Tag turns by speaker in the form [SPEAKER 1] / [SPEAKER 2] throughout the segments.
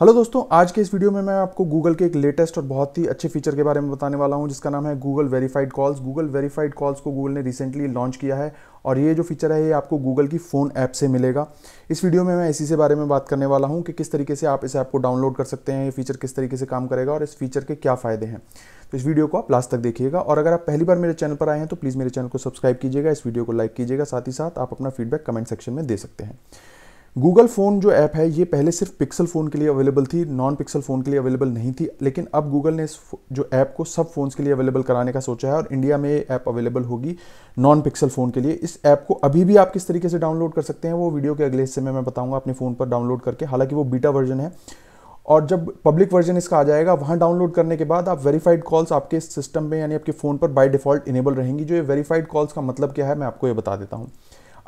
[SPEAKER 1] hello दोस्तों आज के इस वीडियो में मैं आपको गूगल के एक लेटेस्ट और बहुत ही अच्छे फीचर के बारे में बताने वाला हूं जिसका नाम है Google verified calls Google verified calls को गूगल ने रिसेंटली लॉन्च किया है और ये जो फीचर है ये आपको गूगल की फ़ोन ऐप से मिलेगा इस वीडियो में मैं इसी से बारे में बात करने वाला हूँ कि किस तरीके से आप इस ऐप को डाउनलोड कर सकते हैं ये फीचर किस तरीके से काम करेगा और इस फीचर के क्या फ़ायदे हैं तो इस वीडियो को आप लास्ट तक देखिएगा और अगर आप पहली बार मेरे चैनल पर आए हैं तो प्लीज़ मेरे चैनल को सब्सक्राइब कीजिएगा इस वीडियो को लाइक कीजिएगा साथ ही साथ आप अपना फीडबैक कमेंट सेक्शन में दे सकते हैं गूगल फ़ोन जो ऐप है ये पहले सिर्फ पिक्सल फ़ोन के लिए अवेलेबल थी नॉन पिक्सल फ़ोन के लिए अवेलेबल नहीं थी लेकिन अब गूगल ने इस जो ऐप को सब फ़ोन्स के लिए अवेलेबल कराने का सोचा है और इंडिया में ये ऐप अवेलेबल होगी नॉन पिक्सल फ़ोन के लिए इस ऐप को अभी भी आप किस तरीके से डाउनलोड कर सकते हैं वो वीडियो के अगले हिस्से में मैं बताऊँगा अपने फ़ोन पर डाउनलोड करके हालांकि वो बीटा वर्जन है और जब पब्लिक वर्जन इसका आ जाएगा वहाँ डाउनलोड करने के बाद आप वेरीफाइड कॉल्स आपके सिस्टम में यानी आपके फ़ोन पर बाय डिफ़ॉल्ट इनेबल रहेंगी जो ये वेरीफाइड कॉल्स का मतलब क्या है मैं आपको ये बता देता हूँ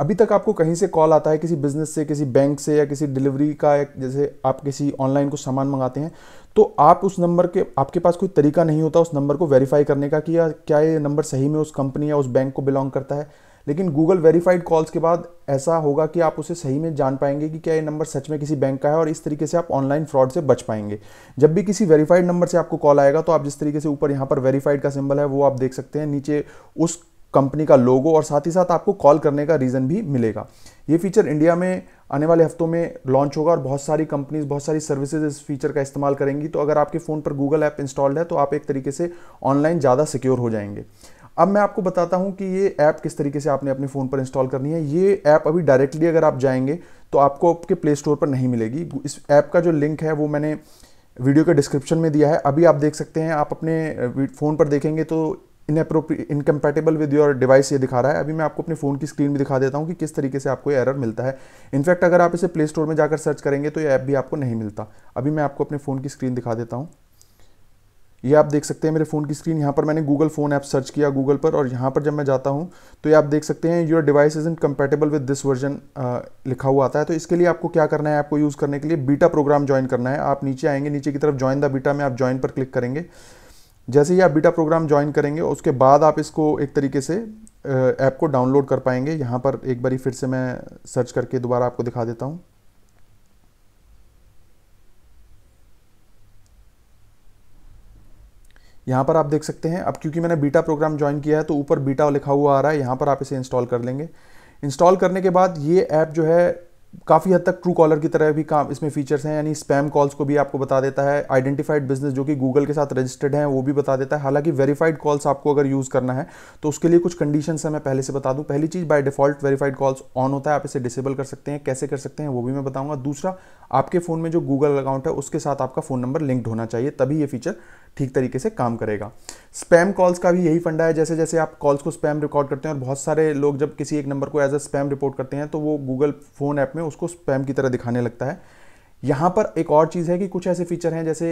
[SPEAKER 1] अभी तक आपको कहीं से कॉल आता है किसी बिजनेस से किसी बैंक से या किसी डिलीवरी का या जैसे आप किसी ऑनलाइन कुछ सामान मंगाते हैं तो आप उस नंबर के आपके पास कोई तरीका नहीं होता उस नंबर को वेरीफाई करने का कि या क्या ये नंबर सही में उस कंपनी या उस बैंक को बिलोंग करता है लेकिन गूगल वेरीफाइड कॉल्स के बाद ऐसा होगा कि आप उसे सही में जान पाएंगे कि क्या ये नंबर सच में किसी बैंक का है और इस तरीके से आप ऑनलाइन फ्रॉड से बच पाएंगे जब भी किसी वेरीफाइड नंबर से आपको कॉल आएगा तो आप जिस तरीके से ऊपर यहाँ पर वेरीफाइड का सिंबल है वो आप देख सकते हैं नीचे उस कंपनी का लोगो और साथ ही साथ आपको कॉल करने का रीज़न भी मिलेगा ये फीचर इंडिया में आने वाले हफ्तों में लॉन्च होगा और बहुत सारी कंपनीज बहुत सारी सर्विसेज इस फीचर का इस्तेमाल करेंगी तो अगर आपके फ़ोन पर गूगल ऐप इंस्टॉल्ड है तो आप एक तरीके से ऑनलाइन ज़्यादा सिक्योर हो जाएंगे अब मैं आपको बताता हूँ कि ये ऐप किस तरीके से आपने अपने फ़ोन पर इंस्टॉल करनी है ये ऐप अभी डायरेक्टली अगर आप जाएंगे तो आपको आपके प्ले स्टोर पर नहीं मिलेगी इस ऐप का जो लिंक है वो मैंने वीडियो के डिस्क्रिप्शन में दिया है अभी आप देख सकते हैं आप अपने फ़ोन पर देखेंगे तो inappropriate incompatible with your device ये दिखा रहा है अभी मैं आपको अपने फ़ोन की स्क्रीन भी दिखा देता हूँ कि किस तरीके से आपको ये एरर मिलता है इनफैक्ट अगर आप इसे प्ले स्टोर में जाकर सर्च करेंगे तो ये ऐप भी आपको नहीं मिलता अभी मैं आपको अपने फ़ोन की स्क्रीन दिखा देता हूँ ये आप देख सकते हैं मेरे फ़ोन की स्क्रीन यहाँ पर मैंने गूगल फ़ोन ऐप सर्च किया गूगल पर और यहाँ पर जब मैं जाता हूँ तो ये आप देख सकते हैं your device is incompatible with this version लिखा हुआ आता है तो इसके लिए आपको क्या करना है आपको यूज़ करने के लिए बीटा प्रोग्राम ज्वाइन करना है आप नीचे आएंगे नीचे की तरफ ज्वाइन द बीटा में आप ज्वाइन पर क्लिक करेंगे जैसे ही आप बीटा प्रोग्राम ज्वाइन करेंगे उसके बाद आप इसको एक तरीके से ऐप को डाउनलोड कर पाएंगे यहाँ पर एक बारी फिर से मैं सर्च करके दोबारा आपको दिखा देता हूँ यहाँ पर आप देख सकते हैं अब क्योंकि मैंने बीटा प्रोग्राम ज्वाइन किया है तो ऊपर बीटा लिखा हुआ आ रहा है यहाँ पर आप इसे इंस्टॉल कर लेंगे इंस्टॉल करने के बाद ये ऐप जो है काफ़ी हद तक ट्रू कॉलर की तरह भी काम इसमें फीचर्स हैं यानी स्पैम कॉल्स को भी आपको बता देता है आइडेंटिफाइड बिजनेस जो कि गूगल के साथ रजिस्टर्ड हैं वो भी बता देता है हालांकि वेरीफाइड कॉल्स आपको अगर यूज़ करना है तो उसके लिए कुछ कंडीशन है मैं पहले से बता दूँ पहली चीज़ by default verified calls on होता है आप इसे डिसेबल कर सकते हैं कैसे कर सकते हैं वो भी मैं बताऊँगा दूसरा आपके फ़ोन में जो गूगल अकाउंट है उसके साथ आपका फ़ोन नंबर लिंक्ड होना चाहिए तभी ये फीचर ठीक तरीके से काम करेगा स्पैम कॉल्स का भी यही फंडा है जैसे जैसे आप कॉल्स को स्पैम रिकॉर्ड करते हैं और बहुत सारे लोग जब किसी एक नंबर को एज अ स्पैम रिपोर्ट करते हैं तो वो गूगल फ़ोन ऐप में उसको स्पैम की तरह दिखाने लगता है यहाँ पर एक और चीज़ है कि कुछ ऐसे फीचर हैं जैसे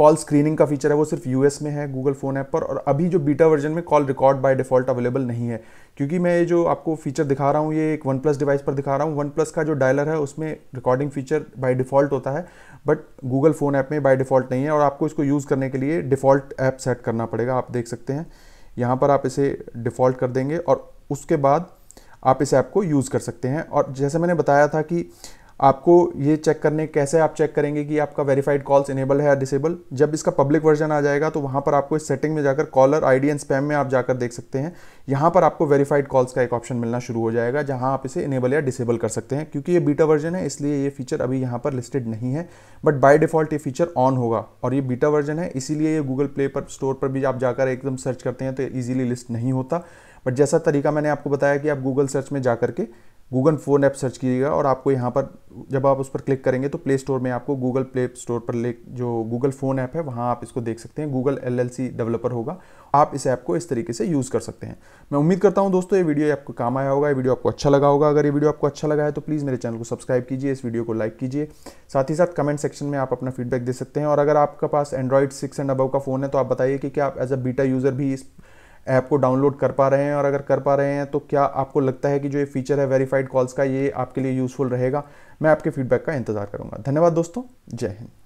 [SPEAKER 1] कॉल स्क्रीनिंग का फीचर है वो सिर्फ यूएस में है गूगल फोन ऐप पर और अभी जो बीटा वर्जन में call record by default available नहीं है क्योंकि मैं ये जो आपको फीचर दिखा रहा हूँ ये एक वन प्लस डिवाइस पर दिखा रहा हूँ वन प्लस का जो डायलर है उसमें रिकॉर्डिंग फीचर बाय डिफ़ॉल्ट होता है बट गूगल फ़ोन ऐप में बाय डिफ़ॉल्ट नहीं है और आपको इसको यूज़ करने के लिए डिफ़ॉल्ट ऐप सेट करना पड़ेगा आप देख सकते हैं यहाँ पर आप इसे डिफ़ॉल्ट कर देंगे और उसके बाद आप इस ऐप को यूज़ कर सकते हैं और जैसे मैंने बताया था कि आपको ये चेक करने कैसे आप चेक करेंगे कि आपका वेरीफाइड कॉल्स इनेबल है या डिसेबल जब इसका पब्लिक वर्जन आ जाएगा तो वहाँ पर आपको इस सेटिंग में जाकर कॉलर आईडी एंड स्पैम में आप जाकर देख सकते हैं यहाँ पर आपको वेरीफाइड कॉल्स का एक ऑप्शन मिलना शुरू हो जाएगा जहाँ आप इसे इनेबल या डिसेबल कर सकते हैं क्योंकि ये बीटा वर्जन है इसलिए ये फीचर अभी यहाँ पर लिस्टेड नहीं है बट बाई डिफ़ॉल्ट ये फीचर ऑन होगा और ये बीटा वर्जन है इसीलिए ये गूगल प्ले पर स्टोर पर भी आप जाकर एकदम सर्च करते हैं तो ईजिली लिस्ट नहीं होता बट जैसा तरीका मैंने आपको बताया कि आप गूगल सर्च में जा करके गूगल फ़ोन ऐप सर्च कीजिएगा और आपको यहाँ पर जब आप उस पर क्लिक करेंगे तो प्ले स्टोर में आपको गूगल प्ले स्टोर पर ले जो गूगल फ़ोन ऐप है वहाँ आप इसको देख सकते हैं Google L L C developer होगा आप इस ऐप को इस तरीके से यूज़ कर सकते हैं मैं उम्मीद करता हूँ दोस्तों ये वीडियो आपको काम आया होगा ये वीडियो आपको अच्छा लगा होगा अगर ये वीडियो आपको अच्छा लगा है तो प्लीज़ मेरे चैनल को सब्सक्राइब कीजिए इस वीडियो को लाइक कीजिए साथ ही साथ कमेंट सेक्शन में आप अपना फीडबैक दे सकते हैं और अगर आपके पास एंड्रॉइड सिक्स एंड अबव का फ़ोन है तो आप बताइए कि क्या आप एज अ बीटा यूज़र भी इस ऐप को डाउनलोड कर पा रहे हैं और अगर कर पा रहे हैं तो क्या आपको लगता है कि जो ये फीचर है वेरीफाइड कॉल्स का ये आपके लिए यूज़फुल रहेगा मैं आपके फीडबैक का इंतज़ार करूँगा धन्यवाद दोस्तों जय हिंद